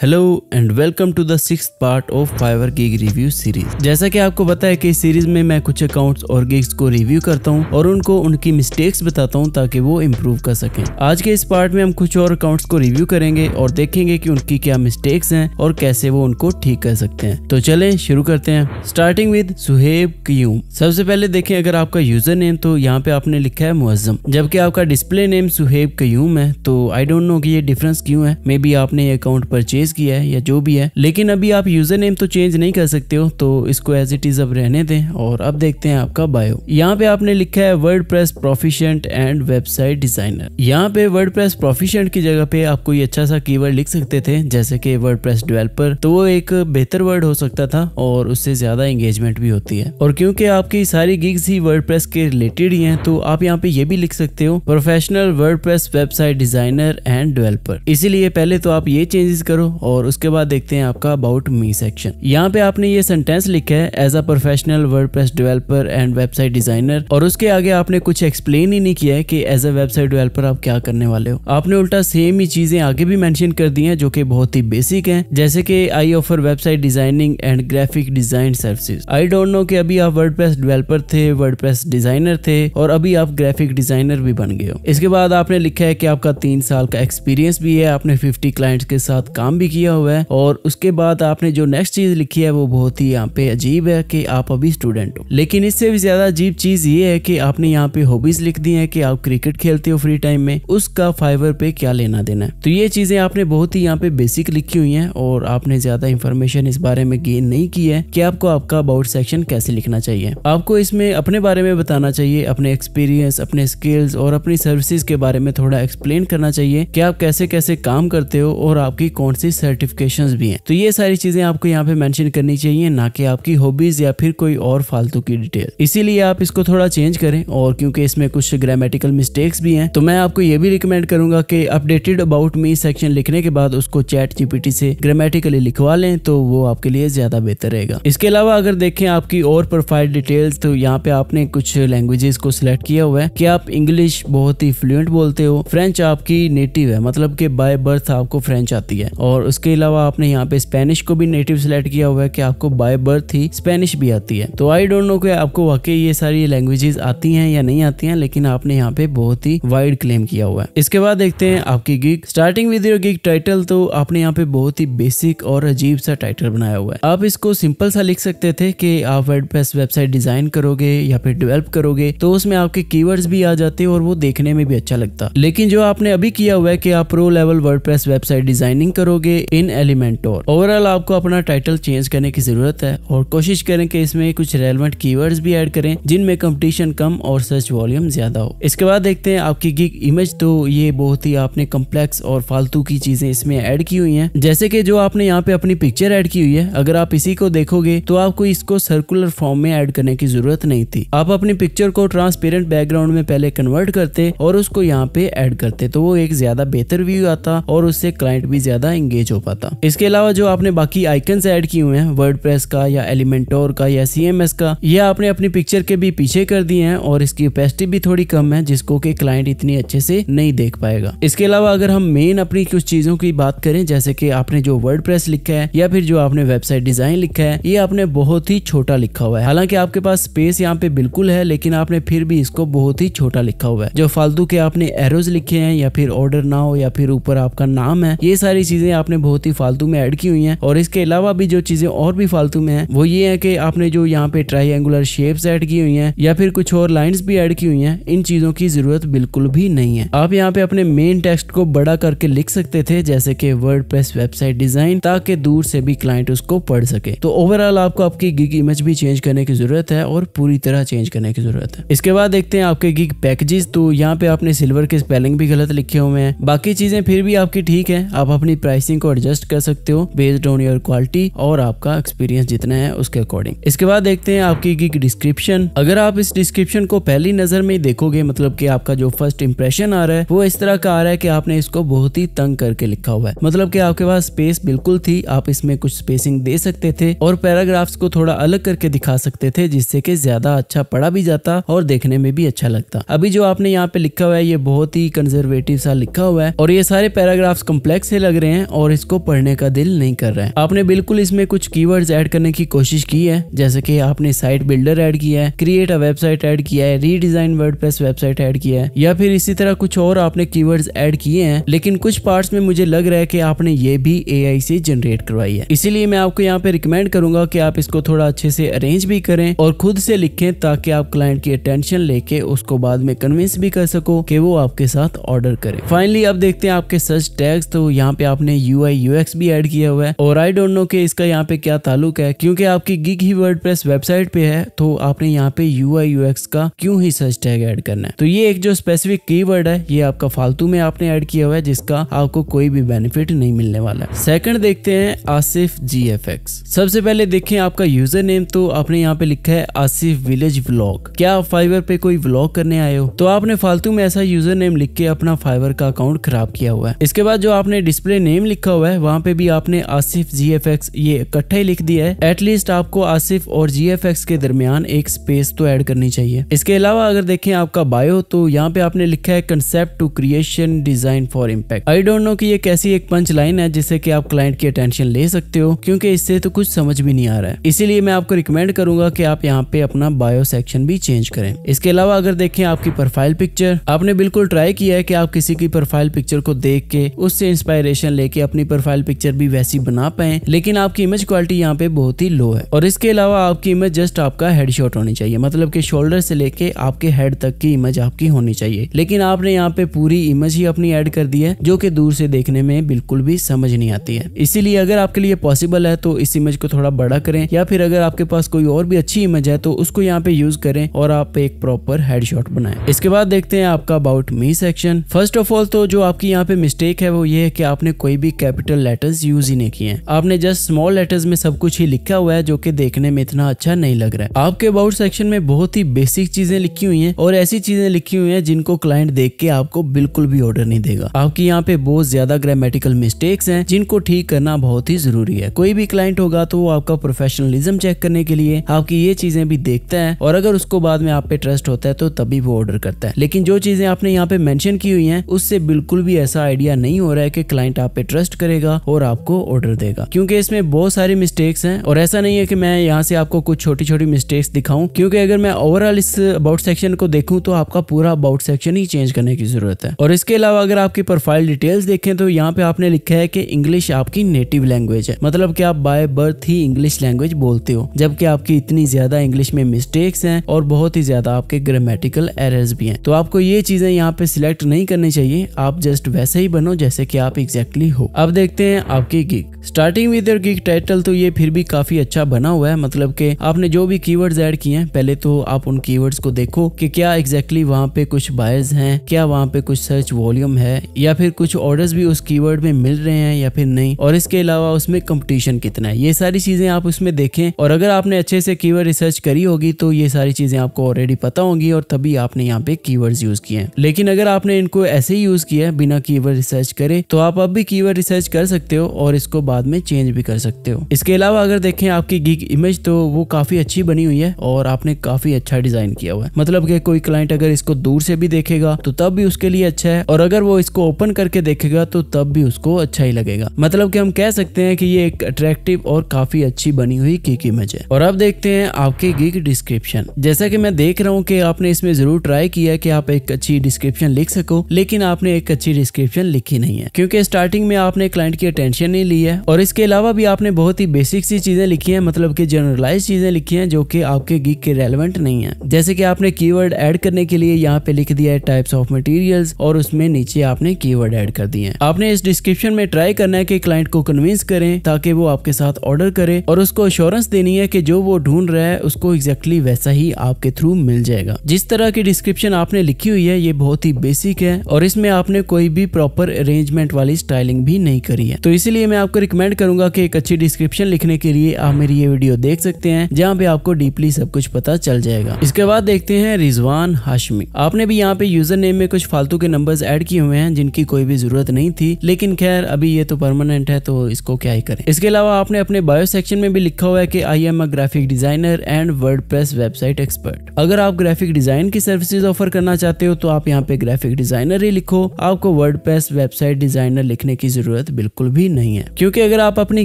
hello and welcome to the six part of Fiverr gig review series जैसा कि आपको पता है कि इस सीरीज में मैं कुछ अकाउंट्स और गिग्स को रिव्यू करता हूं और उनको उनकी मिस्टेक्स बताता हूं ताकि वो इम्प्रूव कर सकें आज के इस पार्ट में हम कुछ और अकाउंट्स को रिव्यू करेंगे और देखेंगे कि उनकी क्या मिस्टेक्स है और कैसे वो उनको ठीक कर सकते हैं तो चले शुरू करते हैं स्टार्टिंग विद सुहेब क्यूम सबसे पहले देखें अगर आपका यूजर नेम तो यहाँ पे आपने लिखा है मुआजम जबकि आपका डिस्प्ले नेम सुहेब क्यूम है तो आई डोंट नो की ये डिफरेंस क्यों है मे बी आपने ये अकाउंट परचेज रिप्लेस किया है या जो भी है लेकिन अभी आप यूजर नेम तो चेंज नहीं कर सकते हो तो इसको एज इट इज अब रहने दें और अब देखते हैं आपका बायो यहाँ पे आपने लिखा है WordPress proficient and website designer यहाँ पे वर्ड प्रेस प्रोफिशियंट की जगह पे आप कोई अच्छा सा कीवर्ड लिख सकते थे जैसे कि वर्ड प्रेस डेवेलपर तो वो एक बेहतर वर्ड हो सकता था और उससे ज्यादा एंगेजमेंट भी होती है और क्योंकि आपकी सारी गिग्स ही वर्ड के रिलेटेड ही है तो आप यहाँ पे ये भी लिख सकते हो professional word website designer and developer इसीलिए पहले तो आप ये चेंजेस करो और उसके बाद देखते हैं आपका अबाउट मी सेक्शन यहाँ पे आपने ये सेंटेंस लिखा है as a professional WordPress developer and website designer और उसके आगे आपने कुछ एक्सप्लेन ही नहीं किया है कि एज अ वेबसाइट डिवेल्पर आप क्या करने वाले हो आपने उल्टा सेम ही चीजें आगे भी मैंशन कर दी है जो की बहुत ही बेसिक है जैसे की I offer website designing and graphic design service I don't know की अभी आप वर्ड प्रेस डिवेल्पर थे वर्ड प्रेस डिजाइनर थे और अभी आप ग्राफिक डिजाइनर भी बन गए हो इसके बाद आपने लिखा है की आपका तीन साल का एक्सपीरियंस भी है आपने फिफ्टी क्लाइंट्स के साथ काम भी भी किया हुआ है और उसके बाद आपने जो नेक्स्ट चीज लिखी है वो बहुत ही यहाँ पे अजीब है कि आप अभी स्टूडेंट हो लेकिन इससे भी ज्यादा अजीब चीज ये है कि आपने यहाँ पे हॉबीज लिख दी है कि आप क्रिकेट खेलते हो फ्री टाइम में उसका फाइवर पे क्या लेना देना है तो ये चीजें आपने बहुत ही यहाँ पे बेसिक लिखी हुई है और आपने ज्यादा इन्फॉर्मेशन इस बारे में गेन नहीं की है कि आपको आपका अबाउट सेक्शन कैसे लिखना चाहिए आपको इसमें अपने बारे में बताना चाहिए अपने एक्सपीरियंस अपने स्किल्स और अपनी सर्विसेज के बारे में थोड़ा एक्सप्लेन करना चाहिए कि आप कैसे कैसे काम करते हो और आपकी कौन सी सर्टिफिकेशंस भी हैं तो ये सारी चीजें आपको यहाँ पे मेंशन करनी चाहिए ना कि आपकी हॉबीज या फिर कोई और फालतू की डिटेल इसीलिए आप इसको थोड़ा चेंज करें और क्योंकि इसमें कुछ ग्रामेटिकल मिस्टेक्स भी हैं तो मैं आपको ये भी रिकमेंड करूंगा कि अपडेटेड अबाउट मी सेक्शन लिखने के बाद उसको चैट जीपीटी से ग्रामेटिकली लिखवा लें तो वो आपके लिए ज्यादा बेहतर रहेगा इसके अलावा अगर देखें आपकी और प्रोफाइल डिटेल्स तो यहाँ पे आपने कुछ लैंग्वेजेस को सिलेक्ट किया हुआ है कि आप इंग्लिश बहुत ही फ्लुएंट बोलते हो फ्रेंच आपकी नेटिव है मतलब कि बाय बर्थ आपको फ्रेंच आती है और उसके अलावा आपने यहाँ पे स्पेनिश को भी नेटिव सेलेक्ट किया हुआ है कि आपको बाय बर्थ ही स्पेनिश भी आती है तो आई डोंट नो कि आपको वाकई ये सारी लैंग्वेजेस आती हैं या नहीं आती हैं लेकिन आपने यहाँ पे बहुत ही वाइड क्लेम किया हुआ है इसके बाद देखते हैं आपकी gig starting with your gig title तो आपने यहाँ पे बहुत ही बेसिक और अजीब सा टाइटल बनाया हुआ है आप इसको सिंपल सा लिख सकते थे कि आप वर्डप्रेस वेबसाइट डिजाइन करोगे या फिर डेवलप करोगे तो उसमें आपके की भी आ जाते और वो देखने में भी अच्छा लगता लेकिन जो आपने अभी किया हुआ है कि आप pro level word website designing करोगे इन एलिमेंटोर ओवरऑल आपको अपना टाइटल चेंज करने की जरूरत है और कोशिश करें कि इसमें कुछ रेलिवेंट कीवर्ड्स भी ऐड करें जिनमें कंपटीशन कम और सर्च वॉल्यूम ज्यादा हो इसके बाद देखते हैं आपकी गिग इमेज तो ये बहुत ही आपने कम्प्लेक्स और फालतू की चीजें इसमें ऐड की हुई है जैसे की जो आपने यहाँ पे अपनी पिक्चर ऐड की हुई है अगर आप इसी को देखोगे तो आपको इसको सर्कुलर फॉर्म में ऐड करने की जरूरत नहीं थी आप अपनी पिक्चर को ट्रांसपेरेंट बैकग्राउंड में पहले कन्वर्ट करते और उसको यहाँ पे ऐड करते तो वो एक ज्यादा बेहतर व्यू आता और उससे क्लाइंट भी ज्यादा एंगेज स्टेज हो पाता इसके अलावा जो आपने बाकी आइकन ऐड किए हुए हैं वर्ड का या एलिमेंटोर का या सी का ये आपने अपनी पिक्चर के भी पीछे कर दिए हैं और इसकी ओपेसिटी भी थोड़ी कम है जिसको की क्लाइंट इतनी अच्छे से नहीं देख पाएगा इसके अलावा अगर हम मेन अपनी कुछ चीजों की बात करें जैसे कि आपने जो वर्ड लिखा है या फिर जो आपने वेबसाइट डिजाइन लिखा है ये आपने बहुत ही छोटा लिखा हुआ है हालांकि आपके पास स्पेस यहाँ पे बिल्कुल है लेकिन आपने फिर भी इसको बहुत ही छोटा लिखा हुआ है जो फालतू के आपने एरोज लिखे हैं या फिर ऑर्डर ना हो या फिर ऊपर आपका नाम है ये सारी चीजें आपने आपने बहुत ही फालतू में ऐड की हुई हैं और इसके अलावा भी जो चीज़ें और भी फालतू में हैं वो ये है कि आपने जो यहाँ पे ट्राई एंगुलर शेप्स ऐड की हुई हैं या फिर कुछ और लाइंस भी ऐड की हुई हैं इन चीज़ों की ज़रूरत बिल्कुल भी नहीं है आप यहाँ पे अपने मेन टेक्स्ट को बड़ा करके लिख सकते थे जैसे कि वर्ड वेबसाइट डिज़ाइन ताकि दूर से भी क्लाइंट उसको पढ़ सके तो ओवरऑल आपको आपकी गिग इमेज भी चेंज करने की ज़रूरत है और पूरी तरह चेंज करने की ज़रूरत है इसके बाद देखते हैं आपके गिग पैकेजेस तो यहाँ पे आपने सिल्वर के स्पेलिंग भी गलत लिखे हुए हैं बाकी चीज़ें फिर भी आपकी ठीक है आप अपनी प्राइसिंग प्राइसिंग को एडजस्ट कर सकते हो बेस्ड ऑन योर क्वालिटी और आपका एक्सपीरियंस जितना है उसके अकॉर्डिंग इसके बाद देखते हैं आपकी गिग डिस्क्रिप्शन अगर आप इस डिस्क्रिप्शन को पहली नजर में देखोगे मतलब की आपका जो फर्स्ट इंप्रेशन आ रहा है वो इस तरह का आ रहा है की आपने इसको बहुत ही तंग करके लिखा हुआ है मतलब की आपके पास स्पेस बिल्कुल थी आप इसमें कुछ स्पेसिंग दे सकते थे और पैराग्राफ्स को थोड़ा अलग करके दिखा सकते थे जिससे कि ज्यादा अच्छा पढ़ा भी जाता और देखने में भी अच्छा लगता अभी जो आपने यहाँ पे लिखा हुआ है ये बहुत ही कंजर्वेटिव सा लिखा हुआ है और ये सारे पैराग्राफ्स कम्प्लेक्स से लग रहे हैं और और इसको पढ़ने का दिल नहीं कर रहा है आपने बिल्कुल इसमें कुछ की ऐड करने की कोशिश की है जैसे कि आपने साइट बिल्डर ऐड किया है क्रिएट अ वेबसाइट ऐड किया है रीडिजाइन वर्ड वेबसाइट ऐड किया है या फिर इसी तरह कुछ और आपने की ऐड किए हैं लेकिन कुछ पार्ट में मुझे लग रहा है कि आपने ये भी ए से जनरेट करवाई है इसीलिए मैं आपको यहाँ पे रिकमेंड करूंगा कि आप इसको थोड़ा अच्छे से अरेंज भी करें और खुद से लिखें ताकि आप क्लाइंट की अटेंशन लेके उसको बाद में कन्विंस भी कर सको कि वो आपके साथ ऑर्डर करें फाइनली अब देखते हैं आपके सर्च टैग्स तो यहाँ पे आपने यू यू आई यूएक्स भी एड किया हुआ है और आई डोंट नो के इसका यहाँ पे क्या ताल्लुक है क्योंकि आपकी गिग ही वर्ड प्रेस वेबसाइट पे है तो आपने यहाँ पे यू आई यूएक्स का क्यों ही सर्च टैग एड करना है तो ये एक जो स्पेसिफिक की वर्ड है ये आपका फालतू में आपने एड किया हुआ है जिसका आपको कोई भी बेनिफिट नहीं मिलने वाला है सेकंड देखते हैं आसिफ जी एफ एक्स सबसे पहले देखें आपका यूजर नेम तो आपने यहाँ पे लिखा है आसिफ विलेज व्लॉग क्या आप फाइवर पे कोई व्लॉग करने आए हो तो आपने फालतू में ऐसा यूजर नेम लिख के अपना फाइवर का अकाउंट खराब किया हुआ है इसके बाद जो आपने डिस्प्ले नेम लिखा लिखा हुआ है वहाँ पे भी आपने आसिफ जी एफ एक्स ये इकट्ठा ही लिख दिया है एटलीस्ट आपको आसिफ और जी एफ एक्स के दरमियान एक स्पेस तो ऐड करनी चाहिए इसके अलावा अगर देखें आपका बायो तो यहाँ पे आपने लिखा है concept to creation design for impact I don't know कि ये कैसी एक पंच लाइन है जिससे कि आप क्लाइंट की अटेंशन ले सकते हो क्योंकि इससे तो कुछ समझ भी नहीं आ रहा है इसीलिए मैं आपको रिकमेंड करूंगा कि आप यहाँ पे अपना बायो सेक्शन भी चेंज करें इसके अलावा अगर देखें आपकी प्रोफाइल पिक्चर आपने बिल्कुल ट्राई किया है कि आप किसी की प्रोफाइल पिक्चर को देख के उससे इंस्पायरेशन लेके अपने अपनी प्रोफाइल पिक्चर भी वैसी बना पाए लेकिन आपकी इमेज क्वालिटी यहाँ पे बहुत ही लो है और इसके अलावा आपकी इमेज जस्ट आपका हेड शॉट होनी चाहिए मतलब की शोल्डर से लेके आपके हेड तक की इमेज आपकी होनी चाहिए लेकिन आपने यहाँ पे पूरी इमेज ही अपनी एड कर दी है जो की दूर से देखने में बिल्कुल भी समझ नहीं आती है इसीलिए अगर आपके लिए पॉसिबल है तो इस इमेज को थोड़ा बड़ा करें या फिर अगर आपके पास कोई और भी अच्छी इमेज है तो उसको यहाँ पे यूज करें और आप एक प्रॉपर हेडशॉट बनाए इसके बाद देखते हैं आपका about me section first of all तो जो आपकी यहाँ पे मिस्टेक है वो ये है कि आपने कोई भी कैपिटल लेटर्स यूज ही नहीं किए आपने जस्ट स्मॉल लेटर्स में सब कुछ ही लिखा हुआ है जो की देखने में इतना अच्छा नहीं लग रहा है आपके अबाउट सेक्शन में बहुत ही बेसिक चीजें लिखी हुई है और ऐसी चीजें लिखी हुई है जिनको क्लाइंट देख के आपको बिल्कुल भी ऑर्डर नहीं देगा आपकी यहाँ पे बहुत ज्यादा ग्रामेटिकल मिस्टेक्स है जिनको ठीक करना बहुत ही जरूरी है कोई भी क्लाइंट होगा तो वो आपका प्रोफेशनलिज्म चेक करने के लिए आपकी ये चीजें भी देखता है और अगर उसको बाद में आप पे ट्रस्ट होता है तो तभी वो ऑर्डर करता है लेकिन जो चीजें आपने यहाँ पे मेंशन की हुई हैं उससे बिल्कुल भी ऐसा आइडिया नहीं हो रहा है कि क्लाइंट आप पे ट्रस्ट टेस्ट करेगा और आपको ऑर्डर देगा क्योंकि इसमें बहुत सारी मिस्टेक्स हैं और ऐसा नहीं है कि मैं यहाँ से आपको कुछ छोटी छोटी मिस्टेक्स दिखाऊं क्योंकि अगर मैं ओवरऑल इस अबाउट सेक्शन को देखूं तो आपका पूरा अबाउट सेक्शन ही चेंज करने की जरूरत है और इसके अलावा अगर आपकी प्रोफाइल डिटेल्स देखें तो यहाँ पे आपने लिखा है कि इंग्लिश आपकी नेटिव लैंग्वेज है मतलब कि आप बाय बर्थ ही इंग्लिश लैंग्वेज बोलते हो जबकि आपकी इतनी ज्यादा इंग्लिश में मिस्टेक्स हैं और बहुत ही ज्यादा आपके ग्रामेटिकल एरर्स भी हैं तो आपको ये चीजें यहाँ पे सिलेक्ट नहीं करनी चाहिए आप जस्ट वैसे ही बनो जैसे कि आप एग्जैक्टली exactly हो अब देखते हैं आपकी gig starting with your gig title तो ये फिर भी काफी अच्छा बना हुआ है मतलब के आपने जो भी कीवर्ड्स ऐड किए हैं पहले तो आप उन कीवर्ड्स को देखो कि क्या एग्जैक्टली exactly वहाँ पे कुछ बायर्स हैं क्या वहाँ पे कुछ सर्च वॉल्यूम है या फिर कुछ ऑर्डर्स भी उस कीवर्ड में मिल रहे हैं या फिर नहीं और इसके अलावा उसमें कंपटीशन कितना है ये सारी चीजें आप उसमें देखें और अगर आपने अच्छे से कीवर्ड रिसर्च करी होगी तो ये सारी चीजें आपको ऑलरेडी पता होंगी और तभी आपने यहाँ पे कीवर्ड्स यूज किए हैं लेकिन अगर आपने इनको ऐसे ही यूज किया बिना कीवर्ड रिसर्च करे तो आप अब भी कीवर्ड रिसर्च सर्च कर सकते हो और इसको बाद में चेंज भी कर सकते हो इसके अलावा अगर देखें आपकी गिग इमेज तो वो काफी अच्छी बनी हुई है और आपने काफी अच्छा डिजाइन किया हुआ है मतलब कि कोई क्लाइंट अगर इसको दूर से भी देखेगा तो तब भी उसके लिए अच्छा है और अगर वो इसको ओपन करके देखेगा तो तब भी उसको अच्छा ही लगेगा मतलब कि हम कह सकते हैं कि ये एक अट्रैक्टिव और काफी अच्छी बनी हुई गिग इमेज है और अब देखते हैं आपके गिग डिस्क्रिप्शन जैसा की मैं देख रहा हूँ की आपने इसमें जरूर ट्राई किया की आप एक अच्छी डिस्क्रिप्शन लिख सको लेकिन आपने एक अच्छी डिस्क्रिप्शन लिखी नहीं है क्योंकि स्टार्टिंग में आप आपने क्लाइंट की अटेंशन नहीं ली है और इसके अलावा भी आपने बहुत ही बेसिक सी चीज़ें लिखी हैं मतलब कि जनरलाइज चीज़ें लिखी हैं जो कि आपके गिग के रेलिवेंट नहीं है जैसे कि आपने की ऐड करने के लिए यहाँ पे लिख दिया है टाइप्स ऑफ मटीरियल और उसमें नीचे आपने की ऐड कर दिए हैं आपने इस डिस्क्रिप्शन में ट्राई करना है कि क्लाइंट को कन्विंस करें ताकि वो आपके साथ ऑर्डर करे और उसको अश्योरेंस देनी है कि जो वो ढूंढ रहा है उसको एग्जैक्टली वैसा ही आपके थ्रू मिल जाएगा जिस तरह की डिस्क्रिप्शन आपने लिखी हुई है ये बहुत ही बेसिक है और इसमें आपने कोई भी प्रॉपर अरेंजमेंट वाली स्टाइलिंग भी नहीं करी है तो इसीलिए मैं आपको रिकमेंड करूंगा कि एक अच्छी डिस्क्रिप्शन लिखने के लिए आप मेरी ये वीडियो देख सकते हैं जहाँ पे आपको डीपली सब कुछ पता चल जाएगा इसके बाद देखते हैं रिजवान हाशमी आपने भी यहाँ पे यूजर नेम में कुछ फालतू के नंबर एड किए हुए हैं जिनकी कोई भी जरूरत नहीं थी लेकिन खैर अभी ये तो परमानेंट है तो इसको क्या ही करें इसके अलावा आपने अपने बायो सेक्शन में भी लिखा हुआ है की I am a graphic designer and word website expert अगर आप ग्राफिक डिजाइन की सर्विसेज ऑफर करना चाहते हो तो आप यहाँ पे ग्राफिक डिजाइनर ही लिखो आपको वर्ड वेबसाइट डिजाइनर लिखने की जरूरत ज़रूरत बिल्कुल भी नहीं है क्योंकि अगर आप अपनी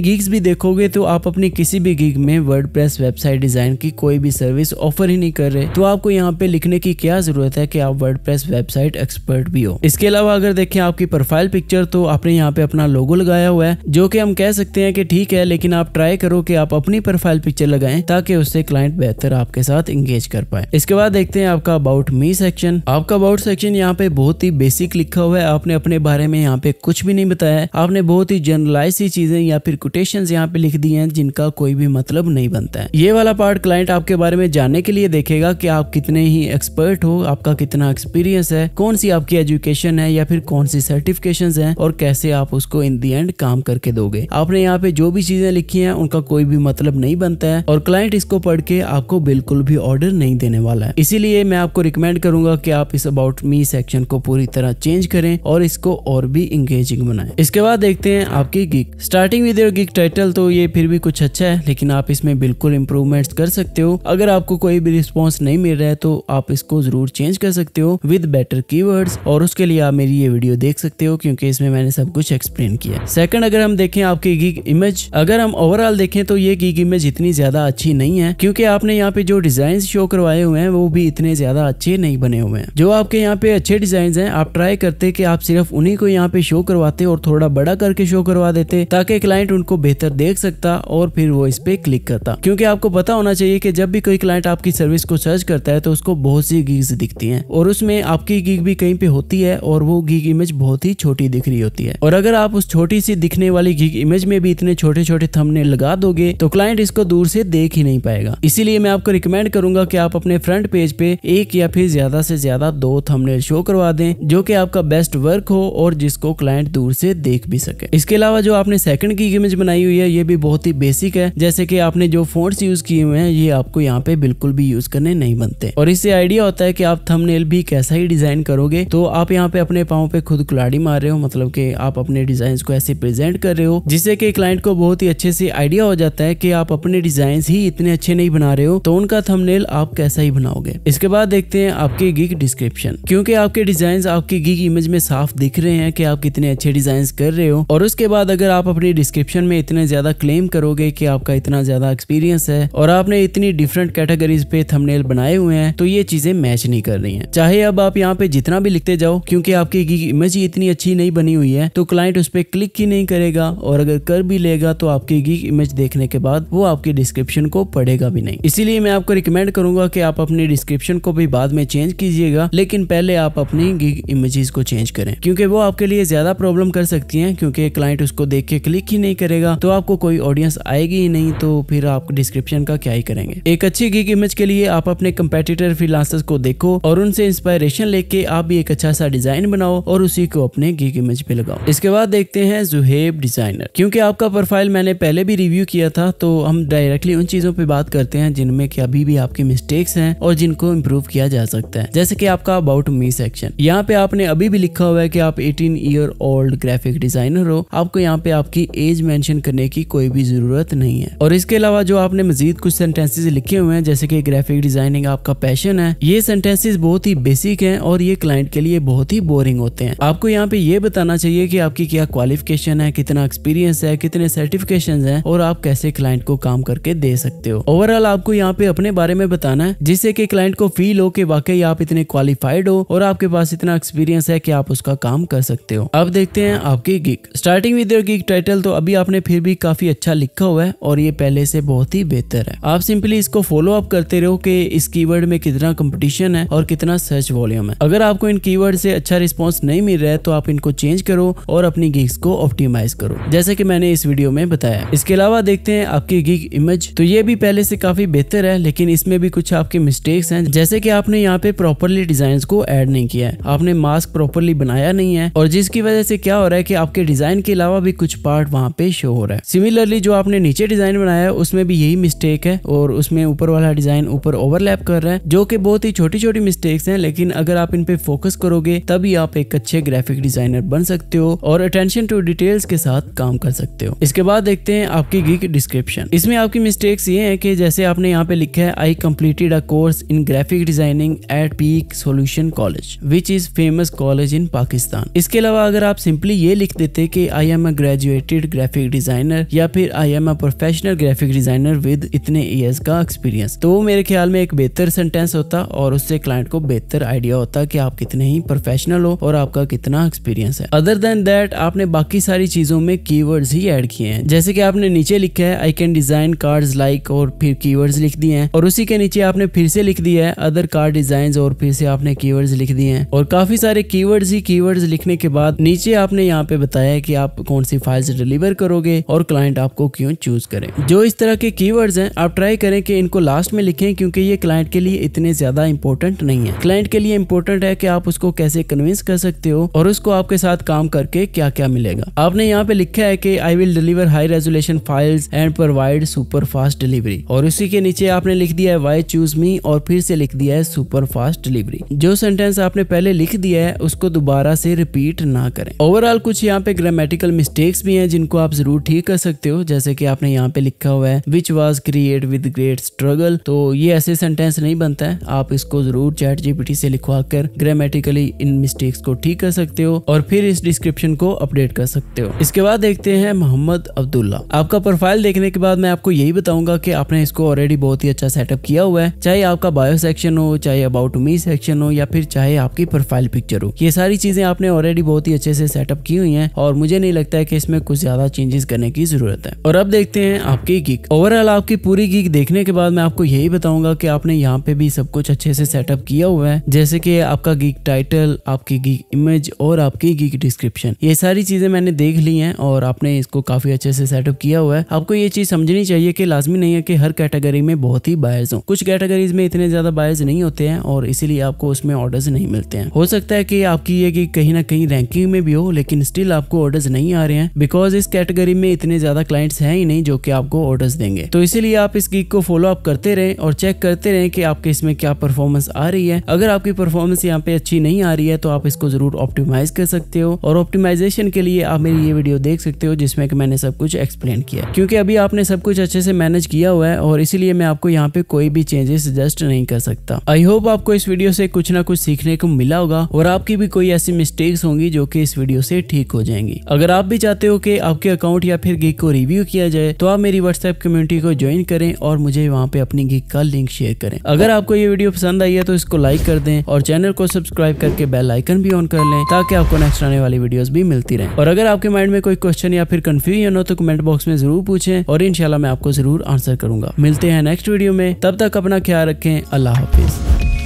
गिग्स भी देखोगे तो आप अपनी किसी भी गिग में वर्ड वेबसाइट डिज़ाइन की कोई भी सर्विस ऑफर ही नहीं कर रहे तो आपको यहाँ पे लिखने की क्या ज़रूरत है की आप वर्ड वेबसाइट एक्सपर्ट भी हो इसके अलावा अगर देखे आपकी प्रोफाइल पिक्चर तो आपने यहाँ पे अपना लोगो लगाया हुआ है जो की हम कह सकते हैं की ठीक है लेकिन आप ट्राई करो की आप अपनी प्रोफाइल पिक्चर लगाए ताकि उससे क्लाइंट बेहतर आपके साथ इंगेज कर पाए इसके बाद देखते हैं आपका अबाउट मी सेक्शन आपका अबाउट सेक्शन यहाँ पे बहुत ही बेसिक लिखा हुआ है आपने अपने बारे में यहाँ पे कुछ भी नहीं बताया आपने बहुत ही जनरलाइज सी चीजें या फिर कोटेशन यहाँ पे लिख दी हैं जिनका कोई भी मतलब नहीं बनता है ये वाला पार्ट क्लाइंट आपके बारे में जानने के लिए देखेगा कि आप कितने ही एक्सपर्ट हो आपका कितना एक्सपीरियंस है कौन सी आपकी एजुकेशन है या फिर कौन सी सर्टिफिकेशन है और कैसे आप उसको इन दी एंड काम करके दोगे आपने यहाँ पे जो भी चीजें लिखी है उनका कोई भी मतलब नहीं बनता है और क्लाइंट इसको पढ़ के आपको बिल्कुल भी ऑर्डर नहीं देने वाला है इसीलिए मैं आपको रिकमेंड करूंगा कि आप इस अबाउट मी सेक्शन को पूरी तरह चेंज करें और इसको और भी इंगेजिंग बनाए इसके बाद बाद देखते हैं आपकी gig starting with your gig title तो ये फिर भी कुछ अच्छा है लेकिन आप इसमें बिल्कुल इम्प्रूवमेंट कर सकते हो अगर आपको कोई भी रिस्पॉन्स नहीं मिल रहा है तो आप इसको जरूर चेंज कर सकते हो विद बेटर की और उसके लिए आप मेरी ये वीडियो देख सकते हो क्योंकि इसमें मैंने सब कुछ एक्सप्लेन किया सेकंड अगर हम देखें आपकी गिग इमेज अगर हम ओवरऑल देखें तो ये गिग इमेज इतनी ज्यादा अच्छी नहीं है क्योंकि आपने यहाँ पे जो डिजाइन शो करवाए हुए हैं वो भी इतने ज्यादा अच्छे नहीं बने हुए हैं जो आपके यहाँ पे अच्छे डिजाइन है आप ट्राई करते कि आप सिर्फ उन्हीं को यहाँ पे शो करवाते और थोड़ा बड़ा करके शो करवा देते ताकि क्लाइंट उनको बेहतर देख सकता और फिर वो इस पे क्लिक करता क्योंकि आपको पता होना चाहिए कि जब भी कोई क्लाइंट आपकी सर्विस को सर्च करता है तो उसको बहुत सी गीग्स दिखती है और उसमें आपकी गीग भी कहीं पे होती है और वो गीग इमेज बहुत ही छोटी दिख रही होती है और अगर आप उस छोटी सी दिखने वाली गीग इमेज में भी इतने छोटे छोटे थमने लगा दोगे तो क्लाइंट इसको दूर से देख ही नहीं पाएगा इसीलिए मैं आपको रिकमेंड करूंगा कि आप अपने फ्रंट पेज पे एक या फिर ज्यादा से ज्यादा दो थंबनेल शो करवा दें जो कि आपका बेस्ट वर्क हो और जिसको क्लाइंट दूर से देख भी सके इसके अलावा जो आपने सेकंड की इमेज बनाई हुई है ये भी बहुत ही बेसिक है जैसे कि आपने जो फोन यूज किए हुए हैं ये आपको यहाँ पे बिल्कुल भी यूज करने नहीं बनते और इससे आइडिया होता है कि आप थमनेल भी कैसा ही डिजाइन करोगे तो आप यहाँ पे अपने पाओ पे खुद कुलाड़ी मार रहे हो मतलब कि आप अपने डिजाइन को ऐसे प्रेजेंट कर रहे हो जिससे कि क्लाइंट को बहुत ही अच्छे से आइडिया हो जाता है कि आप अपने डिजाइन ही इतने अच्छे नहीं बना रहे हो तो उनका थमनेल आप कैसा ही बनाओगे इसके बाद देखते हैं आपके गिग डिस्क्रिप्शन क्योंकि आपके डिजाइन आपके गिग इमेज में साफ दिख रहे हैं कि आप कितने अच्छे डिजाइन कर रहे रहे हो और उसके बाद अगर आप अपनी डिस्क्रिप्शन में इतने ज्यादा क्लेम करोगे कि आपका इतना ज्यादा एक्सपीरियंस है और आपने इतनी डिफरेंट कैटेगरीज पे थंबनेल बनाए हुए हैं तो ये चीजें मैच नहीं कर रही है चाहे अब आप यहाँ पे जितना भी लिखते जाओ क्योंकि आपकी इमेज ही इतनी अच्छी नहीं बनी हुई है तो क्लाइंट उस पर क्लिक ही नहीं करेगा और अगर कर भी लेगा तो आपकी गीक इमेज देखने के बाद वो आपके डिस्क्रिप्शन को पढ़ेगा भी नहीं इसीलिए मैं आपको रिकमेंड करूंगा कि आप अपने डिस्क्रिप्शन को भी बाद में चेंज कीजिएगा लेकिन पहले आप अपनी गीक इमेजेस को चेंज करें क्योंकि वो आपके लिए ज्यादा प्रॉब्लम कर सकती है नहीं है क्योंकि क्लाइंट उसको देख के क्लिक ही नहीं करेगा तो आपको कोई ऑडियंस आएगी ही नहीं तो फिर आप डिस्क्रिप्शन का क्या ही करेंगे एक अच्छी गिग इमेज के लिए आप अपने कम्पेटिटर फ्रीलांसर्स को देखो और उनसे इंस्पायरेशन लेके आप भी एक अच्छा सा डिजाइन बनाओ और उसी को अपने गिग इमेज पे लगाओ इसके बाद देखते हैं जुहेब डिजाइनर क्योंकि आपका प्रोफाइल मैंने पहले भी रिव्यू किया था तो हम डायरेक्टली उन चीजों पे बात करते हैं जिनमें की अभी भी आपकी मिस्टेक्स हैं और जिनको इम्प्रूव किया जा सकता है जैसे कि आपका अबाउट मी सेक्शन यहाँ पे आपने अभी भी लिखा हुआ है कि आप eighteen year old graphic designer हो आपको यहाँ पे आपकी एज मेंशन करने की कोई भी जरूरत नहीं है और इसके अलावा जो आपने मजीद कुछ सेंटेंसेज लिखे हुए हैं जैसे कि ग्राफिक डिजाइनिंग आपका पैशन है ये सेंटेंसेज बहुत ही बेसिक है और ये क्लाइंट के लिए बहुत ही बोरिंग होते हैं आपको यहाँ पे ये बताना चाहिए कि आपकी क्या क्वालिफिकेशन है कितना एक्सपीरियंस है कितने सर्टिफिकेशन है और आप कैसे क्लाइंट को काम करके दे सकते हो ओवरऑल आपको यहाँ पे अपने बारे में बताना है जिससे कि क्लाइंट को फील हो कि वाकई आप इतने क्वालिफाइड हो और आपके पास इतना एक्सपीरियंस है कि आप उसका काम कर सकते हो अब देखते हैं आपकी gig starting with your gig title तो अभी आपने फिर भी काफी अच्छा लिखा हुआ है और ये पहले से बहुत ही बेहतर है आप सिंपली इसको फॉलो अप करते रहो कि इस कीवर्ड में कितना कंपटीशन है और कितना सर्च वॉल्यूम है अगर आपको इन कीवर्ड से अच्छा रिस्पॉन्स नहीं मिल रहा है तो आप इनको चेंज करो और अपनी गिग्स को ऑप्टिमाइज करो जैसे की मैंने इस वीडियो में बताया इसके अलावा देखते हैं आपकी गिग इमेज तो ये भी पहले से काफी बेहतर है लेकिन इसमें भी कुछ आपके मिस्टेक्स हैं जैसे कि आपने यहाँ पे प्रॉपरली डिजाइन को एड नहीं किया है आपने मास्क प्रॉपरली बनाया नहीं है और जिसकी वजह से क्या हो रहा है कि आप आपके डिजाइन के अलावा भी कुछ पार्ट वहाँ पे शो हो रहा है सिमिलरली जो आपने नीचे डिजाइन बनाया है उसमें भी यही मिस्टेक है और उसमें ऊपर वाला डिजाइन ऊपर ओवरलैप कर रहा है जो की बहुत ही छोटी छोटी मिस्टेक्स है लेकिन अगर आप इन पे फोकस करोगे तभी आप एक अच्छे ग्राफिक डिजाइनर बन सकते हो और अटेंशन टू डिटेल्स के साथ काम कर सकते हो इसके बाद देखते हैं आपकी गिग डिस्क्रिप्शन इसमें आपकी मिस्टेक्स ये है की जैसे आपने यहाँ पे लिखा है I completed a course in graphic designing at Peak Solution college which is famous college in Pakistan इसके अलावा अगर आप सिंपली ये लिख सकते थे कि I am a graduated graphic designer या फिर I am a professional graphic designer with इतने ईयर्स का एक्सपीरियंस तो वो मेरे ख्याल में एक बेहतर सेंटेंस होता और उससे क्लाइंट को बेहतर आइडिया होता कि आप कितने ही प्रोफेशनल हो और आपका कितना एक्सपीरियंस है अदर देन दैट आपने बाकी सारी चीजों में की ही एड किए हैं जैसे कि आपने नीचे लिखा है I can design card like और फिर की लिख दिए हैं और उसी के नीचे आपने फिर से लिख दिया है अदर कार्ड डिजाइन और फिर से आपने की लिख दिए हैं और काफी सारे कीवर्ड्स ही की लिखने के बाद नीचे आपने यहाँ पे बताया कि आप कौन सी फाइल्स डिलीवर करोगे और क्लाइंट आपको क्यों चूज करें जो इस तरह के कीवर्ड्स हैं आप ट्राई करें कि इनको लास्ट में लिखें क्योंकि ये क्लाइंट के लिए इतने ज्यादा इंपॉर्टेंट नहीं है क्लाइंट के लिए इंपॉर्टेंट है कि आप उसको कैसे कन्विंस कर सकते हो और उसको आपके साथ काम करके क्या क्या मिलेगा आपने यहाँ पे लिखा है की I will deliver high resolution files and provide super fast delivery और उसी के नीचे आपने लिख दिया है वाई चूज मी और फिर से लिख दिया है सुपर फास्ट डिलीवरी जो सेंटेंस आपने पहले लिख दिया है उसको दोबारा से रिपीट ना करें ओवरऑल कुछ यहाँ पे ग्रामेटिकल मिस्टेक्स भी हैं जिनको आप जरूर ठीक कर सकते हो जैसे कि आपने यहाँ पे लिखा हुआ है which was create with great struggle तो ये ऐसे सेंटेंस नहीं बनता है आप इसको जरूर चैट जीपीटी से लिखवा कर ग्रामेटिकली इन मिस्टेक्स को ठीक कर सकते हो और फिर इस डिस्क्रिप्शन को अपडेट कर सकते हो इसके बाद देखते हैं मोहम्मद अब्दुल्ला आपका प्रोफाइल देखने के बाद मैं आपको यही बताऊंगा कि आपने इसको ऑलरेडी बहुत ही अच्छा सेटअप किया हुआ है चाहे आपका बायो सेक्शन हो चाहे अबाउट मी सेक्शन हो या फिर चाहे आपकी प्रोफाइल पिक्चर हो ये सारी चीजें आपने ऑलरेडी बहुत ही अच्छे से सेटअप की हुई है और मुझे नहीं लगता है कि इसमें कुछ ज्यादा चेंजेस करने की जरूरत है और अब देखते हैं आपकी गिक ओवरऑल आपकी पूरी गीक देखने के बाद मैं आपको यही बताऊंगा कि आपने यहाँ पे भी सब कुछ अच्छे से सेटअप किया हुआ है जैसे कि आपका गीक टाइटल आपकी गीक इमेज और आपकी गीक डिस्क्रिप्शन ये सारी चीजें मैंने देख ली है और आपने इसको काफी अच्छे से सेटअप किया हुआ है आपको ये चीज समझनी चाहिए कि लाजमी नहीं है कि हर कैटेगरी में बहुत ही बायर्स हो कुछ कैटेगरीज में इतने ज्यादा बायर्स नहीं होते हैं और इसीलिए आपको उसमें ऑर्डर्स नहीं मिलते हैं हो सकता है कि आपकी ये गिग कहीं ना कहीं रैंकिंग में भी हो लेकिन स्टिल आपको ऑर्डर्स नहीं आ रहे हैं बिकॉज इस कैटेगरी में इतने ज्यादा क्लाइंट्स हैं ही नहीं जो कि आपको ऑर्डर्स देंगे तो इसीलिए आप इस गीक को फॉलो अप करते रहे और चेक करते रहे कि आपके इसमें क्या परफॉर्मेंस आ रही है अगर आपकी परफॉर्मेंस यहाँ पे अच्छी नहीं आ रही है तो आप इसको जरूर ऑप्टिमाइज कर सकते हो और ऑप्टिमाइजेशन के लिए आप मेरी ये वीडियो देख सकते हो जिसमें कि मैंने सब कुछ एक्सप्लेन किया क्योंकि अभी आपने सब कुछ अच्छे से मैनेज किया हुआ है और इसीलिए मैं आपको यहाँ पे कोई भी चेंजेस सजेस्ट नहीं कर सकता आई होप आपको इस वीडियो से कुछ ना कुछ सीखने को मिला होगा और आपकी भी कोई ऐसी मिस्टेक्स होंगी जो कि इस वीडियो से ठीक हो जाएंगी अगर आप भी चाहते हो कि आपके अकाउंट या फिर गिग को रिव्यू किया जाए तो आप मेरी व्हाट्सएप कम्युनिटी को ज्वाइन करें और मुझे वहाँ पे अपनी गिग का लिंक शेयर करें अगर आपको ये वीडियो पसंद आई है तो इसको लाइक कर दें और चैनल को सब्सक्राइब करके बेल आइकन भी ऑन कर लें ताकि आपको नेक्स्ट आने वाली वीडियोस भी मिलती रहे और अगर आपके माइंड में कोई क्वेश्चन या फिर कंफ्यूजन हो तो कमेंट बॉक्स में जरूर पूछें और इनशाला मैं आपको जरूर आंसर करूंगा मिलते हैं नेक्स्ट वीडियो में तब तक अपना ख्याल रखें अल्लाह हाफिज़